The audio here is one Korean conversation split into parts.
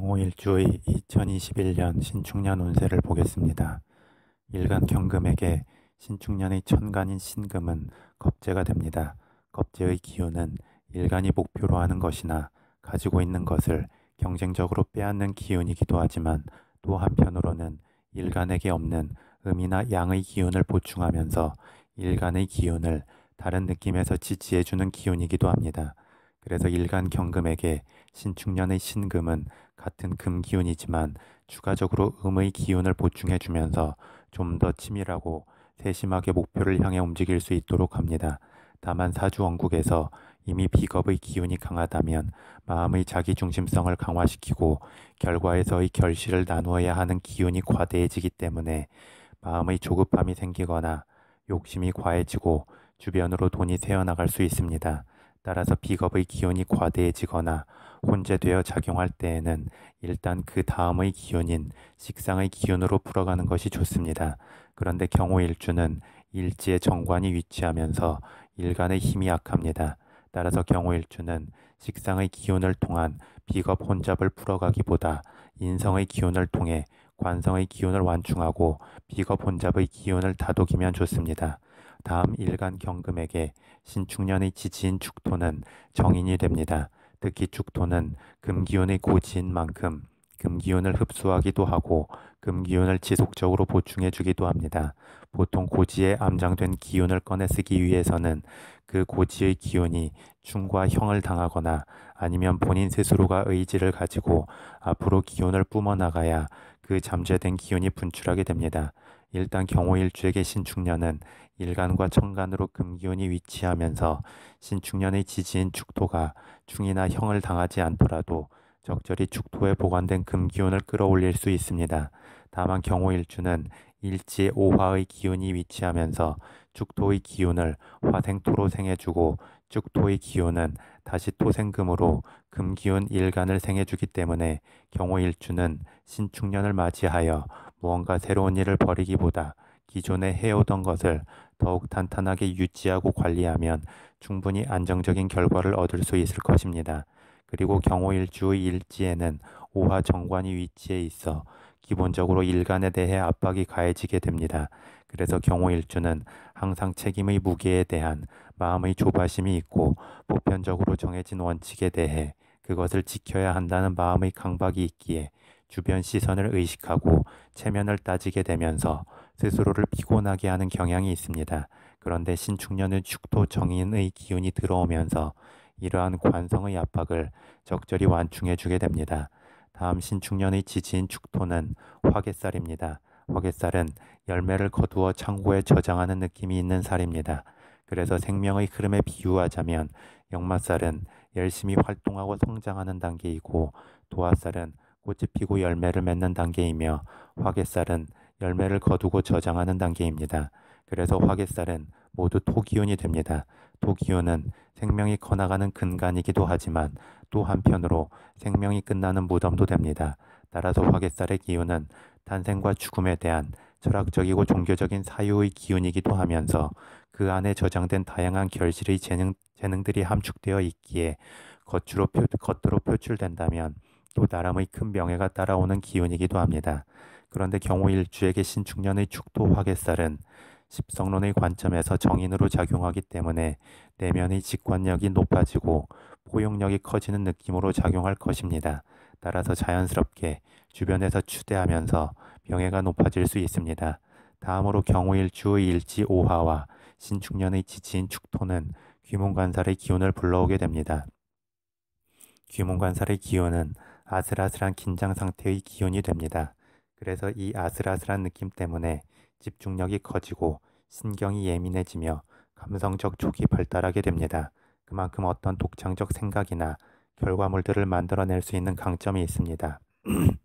경호일주의 2021년 신축년 운세를 보겠습니다. 일간 경금에게 신축년의 천간인 신금은 겁재가 됩니다. 겁재의 기운은 일간이 목표로 하는 것이나 가지고 있는 것을 경쟁적으로 빼앗는 기운이기도 하지만 또 한편으로는 일간에게 없는 음이나 양의 기운을 보충하면서 일간의 기운을 다른 느낌에서 지지해주는 기운이기도 합니다. 그래서 일간 경금에게 신축년의 신금은 같은 금 기운이지만 추가적으로 음의 기운을 보충해 주면서 좀 더 치밀하고 세심하게 목표를 향해 움직일 수 있도록 합니다. 다만 사주 원국에서 이미 비겁의 기운이 강하다면 마음의 자기중심성을 강화시키고 결과에서의 결실을 나누어야 하는 기운이 과대해지기 때문에 마음의 조급함이 생기거나 욕심이 과해지고 주변으로 돈이 새어나갈 수 있습니다. 따라서 비겁의 기운이 과대해지거나 혼재되어 작용할 때에는 일단 그 다음의 기운인 식상의 기운으로 풀어가는 것이 좋습니다. 그런데 경호일주는 일지의 정관이 위치하면서 일간의 힘이 약합니다. 따라서 경호일주는 식상의 기운을 통한 비겁 혼잡을 풀어가기보다 인성의 기운을 통해 관성의 기운을 완충하고 비겁 혼잡의 기운을 다독이면 좋습니다. 다음 일간 경금에게 신축년의 지지인 축토는 정인이 됩니다. 특히 축토는 금기운의 고지인 만큼 금기운을 흡수하기도 하고 금기운을 지속적으로 보충해 주기도 합니다. 보통 고지에 암장된 기운을 꺼내 쓰기 위해서는 그 고지의 기운이 충과 형을 당하거나 아니면 본인 스스로가 의지를 가지고 앞으로 기운을 뿜어나가야 그 잠재된 기운이 분출하게 됩니다. 일단 경호일주에게 신축년은 일간과 천간으로 금기운이 위치하면서 신축년의 지지인 축토가 충이나 형을 당하지 않더라도 적절히 축토에 보관된 금기운을 끌어올릴 수 있습니다. 다만 경호일주는 일지 오화의 기운이 위치하면서 축토의 기운을 화생토로 생해주고 축토의 기운은 다시 토생금으로 금기운 일간을 생해주기 때문에 경호일주는 신축년을 맞이하여 무언가 새로운 일을 벌이기보다 기존에 해오던 것을 더욱 탄탄하게 유지하고 관리하면 충분히 안정적인 결과를 얻을 수 있을 것입니다. 그리고 경호일주 일지에는 오화 정관이 위치해 있어 기본적으로 일간에 대해 압박이 가해지게 됩니다. 그래서 경호일주는 항상 책임의 무게에 대한 마음의 조바심이 있고 보편적으로 정해진 원칙에 대해 그것을 지켜야 한다는 마음의 강박이 있기에 주변 시선을 의식하고 체면을 따지게 되면서 스스로를 피곤하게 하는 경향이 있습니다. 그런데 신축년은 축토 정인의 기운이 들어오면서 이러한 관성의 압박을 적절히 완충해 주게 됩니다. 다음 신축년의 지지인 축토는 화개살입니다. 화개살은 열매를 거두어 창고에 저장하는 느낌이 있는 살입니다. 그래서 생명의 흐름에 비유하자면 역마살은 열심히 활동하고 성장하는 단계이고 도화살은 꽃이 피고 열매를 맺는 단계이며 화개살은 열매를 거두고 저장하는 단계입니다. 그래서 화개살은 모두 토기운이 됩니다. 토기운은 생명이 커나가는 근간이기도 하지만 또 한편으로 생명이 끝나는 무덤도 됩니다. 따라서 화개살의 기운은 탄생과 죽음에 대한 철학적이고 종교적인 사유의 기운이기도 하면서 그 안에 저장된 다양한 결실의 재능, 재능들이 함축되어 있기에 겉으로, 표, 겉으로 표출된다면 또 나람의 큰 명예가 따라오는 기운이기도 합니다. 그런데 경호 일주에 게신축년의축도 화개살은 십성론의 관점에서 정인으로 작용하기 때문에 내면의 직관력이 높아지고 포용력이 커지는 느낌으로 작용할 것입니다. 따라서 자연스럽게 주변에서 추대하면서 명예가 높아질 수 있습니다. 다음으로 경호일 주의 일지 오화와 신축년의 지지인 축토는 귀문관살의 기운을 불러오게 됩니다. 귀문관살의 기운은 아슬아슬한 긴장 상태의 기운이 됩니다. 그래서 이 아슬아슬한 느낌 때문에 집중력이 커지고 신경이 예민해지며 감성적 촉이 발달하게 됩니다. 그만큼 어떤 독창적 생각이나 결과물들을 만들어낼 수 있는 강점이 있습니다.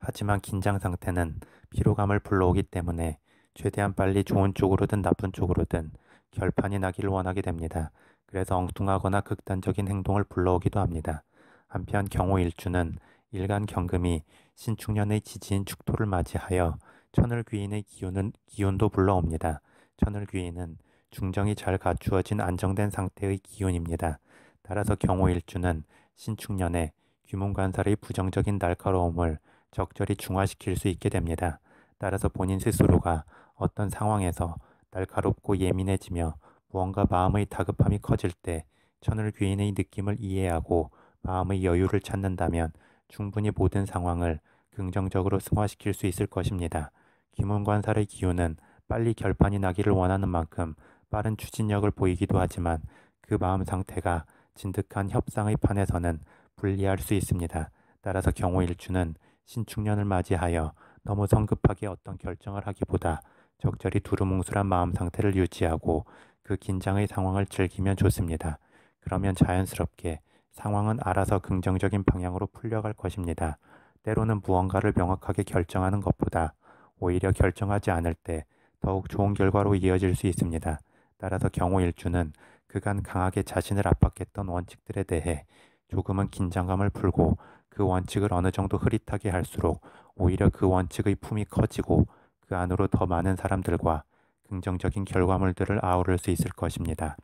하지만 긴장 상태는 피로감을 불러오기 때문에 최대한 빨리 좋은 쪽으로든 나쁜 쪽으로든 결판이 나기를 원하게 됩니다. 그래서 엉뚱하거나 극단적인 행동을 불러오기도 합니다. 한편 경호일주는 일간 경금이 신축년의 지지인 축토를 맞이하여 천을귀인의 기운은, 기운도 불러옵니다. 천을귀인은 중정이 잘 갖추어진 안정된 상태의 기운입니다. 따라서 경호일주는 신축년에 귀문관살의 부정적인 날카로움을 적절히 중화시킬 수 있게 됩니다. 따라서 본인 스스로가 어떤 상황에서 날카롭고 예민해지며 무언가 마음의 다급함이 커질 때 천을 귀인의 느낌을 이해하고 마음의 여유를 찾는다면 충분히 모든 상황을 긍정적으로 승화시킬 수 있을 것입니다. 김훈 관사의 기운은 빨리 결판이 나기를 원하는 만큼 빠른 추진력을 보이기도 하지만 그 마음 상태가 진득한 협상의 판에서는 불리할 수 있습니다. 따라서 경호일주는 신축년을 맞이하여 너무 성급하게 어떤 결정을 하기보다 적절히 두루뭉술한 마음 상태를 유지하고 그 긴장의 상황을 즐기면 좋습니다. 그러면 자연스럽게 상황은 알아서 긍정적인 방향으로 풀려갈 것입니다. 때로는 무언가를 명확하게 결정하는 것보다 오히려 결정하지 않을 때 더욱 좋은 결과로 이어질 수 있습니다. 따라서 경호 일주는 그간 강하게 자신을 압박했던 원칙들에 대해 조금은 긴장감을 풀고 그 원칙을 어느 정도 흐릿하게 할수록 오히려 그 원칙의 품이 커지고 그 안으로 더 많은 사람들과 긍정적인 결과물들을 아우를 수 있을 것입니다.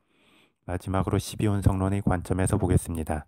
마지막으로 12운 성론의 관점에서 보겠습니다.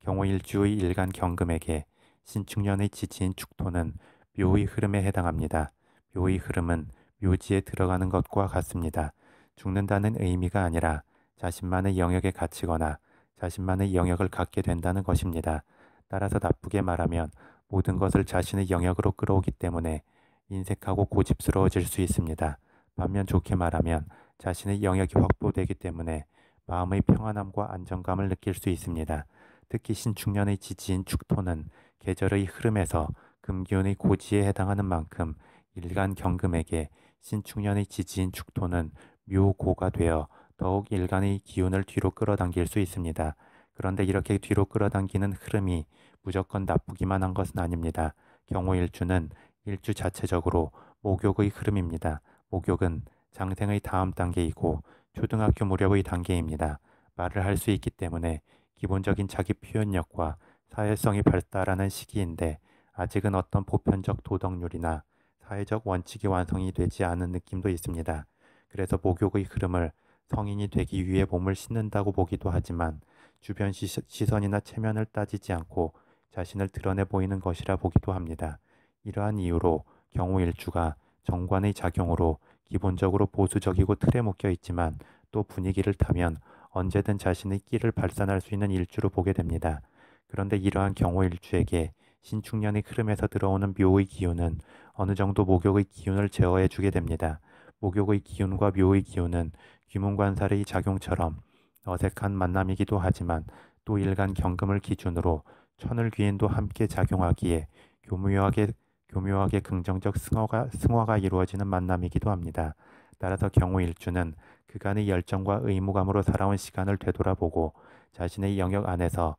경호 일주의 일간 경금에게 신축년의 지지인 축토는 묘의 흐름에 해당합니다. 묘의 흐름은 묘지에 들어가는 것과 같습니다. 죽는다는 의미가 아니라 자신만의 영역에 갇히거나 자신만의 영역을 갖게 된다는 것입니다. 따라서 나쁘게 말하면 모든 것을 자신의 영역으로 끌어오기 때문에 인색하고 고집스러워질 수 있습니다. 반면 좋게 말하면 자신의 영역이 확보되기 때문에 마음의 평안함과 안정감을 느낄 수 있습니다. 특히 신축년의 지지인 축토는 계절의 흐름에서 금기운의 고지에 해당하는 만큼 일간 경금에게 신축년의 지지인 축토는 묘고가 되어 더욱 일간의 기운을 뒤로 끌어당길 수 있습니다. 그런데 이렇게 뒤로 끌어당기는 흐름이 무조건 나쁘기만 한 것은 아닙니다. 경호 일주는 일주 자체적으로 목욕의 흐름입니다. 목욕은 장생의 다음 단계이고 초등학교 무렵의 단계입니다. 말을 할 수 있기 때문에 기본적인 자기 표현력과 사회성이 발달하는 시기인데 아직은 어떤 보편적 도덕률이나 사회적 원칙이 완성이 되지 않은 느낌도 있습니다. 그래서 목욕의 흐름을 성인이 되기 위해 몸을 씻는다고 보기도 하지만 주변 시선이나 체면을 따지지 않고 자신을 드러내 보이는 것이라 보기도 합니다. 이러한 이유로 경우일주가 정관의 작용으로 기본적으로 보수적이고 틀에 묶여 있지만 또 분위기를 타면 언제든 자신의 끼를 발산할 수 있는 일주로 보게 됩니다. 그런데 이러한 경호 일주에게 신축년의 흐름에서 들어오는 묘의 기운은 어느 정도 목욕의 기운을 제어해 주게 됩니다. 목욕의 기운과 묘의 기운은 귀문관살의 작용처럼 어색한 만남이기도 하지만 또 일간 경금을 기준으로 천을 귀인도 함께 작용하기에 교묘하게 교묘하게 긍정적 승화가, 승화가 이루어지는 만남이기도 합니다. 따라서 경우 일주는 그간의 열정과 의무감으로 살아온 시간을 되돌아보고 자신의 영역 안에서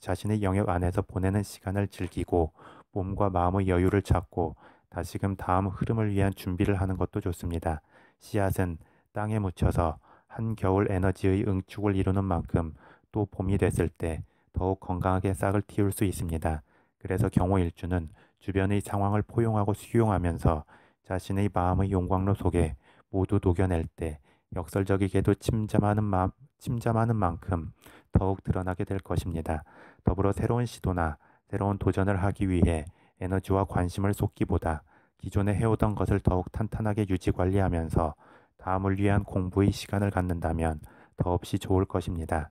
자신의 영역 안에서 보내는 시간을 즐기고 몸과 마음의 여유를 찾고 다시금 다음 흐름을 위한 준비를 하는 것도 좋습니다. 씨앗은 땅에 묻혀서 한겨울 에너지의 응축을 이루는 만큼 또 봄이 됐을 때 더욱 건강하게 싹을 틔울 수 있습니다. 그래서 경호일주는 주변의 상황을 포용하고 수용하면서 자신의 마음의 용광로 속에 모두 녹여낼 때 역설적이게도 침잠하는, 마, 침잠하는 만큼 더욱 드러나게 될 것입니다. 더불어 새로운 시도나 새로운 도전을 하기 위해 에너지와 관심을 쏟기보다 기존에 해오던 것을 더욱 탄탄하게 유지 관리하면서 다음을 위한 공부의 시간을 갖는다면 더없이 좋을 것입니다.